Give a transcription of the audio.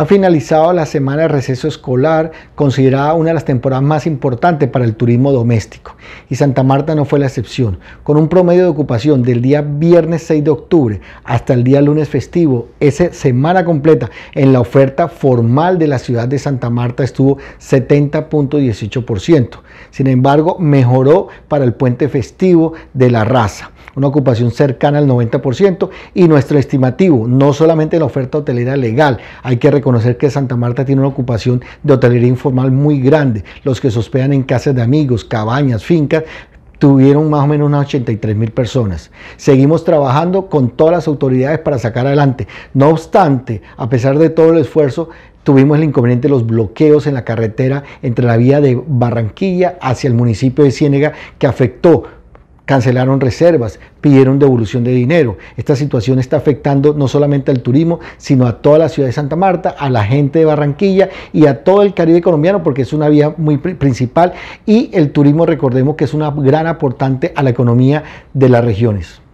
Ha finalizado la semana de receso escolar, considerada una de las temporadas más importantes para el turismo doméstico, y Santa Marta no fue la excepción, con un promedio de ocupación del día viernes 6 de octubre hasta el día lunes festivo. Esa semana completa en la oferta formal de la ciudad de Santa Marta estuvo 70.18%. Sin embargo, mejoró para el puente festivo de la raza una ocupación cercana al 90% y nuestro estimativo, no solamente la oferta hotelera legal, hay que reconocer que Santa Marta tiene una ocupación de hotelería informal muy grande, los que se hospedan en casas de amigos, cabañas, fincas, tuvieron más o menos unas 83 mil personas. Seguimos trabajando con todas las autoridades para sacar adelante. No obstante, a pesar de todo el esfuerzo, tuvimos el inconveniente de los bloqueos en la carretera entre la vía de Barranquilla hacia el municipio de Ciénega que afectó cancelaron reservas, pidieron devolución de dinero. Esta situación está afectando no solamente al turismo, sino a toda la ciudad de Santa Marta, a la gente de Barranquilla y a todo el Caribe colombiano, porque es una vía muy principal y el turismo, recordemos que es una gran aportante a la economía de las regiones.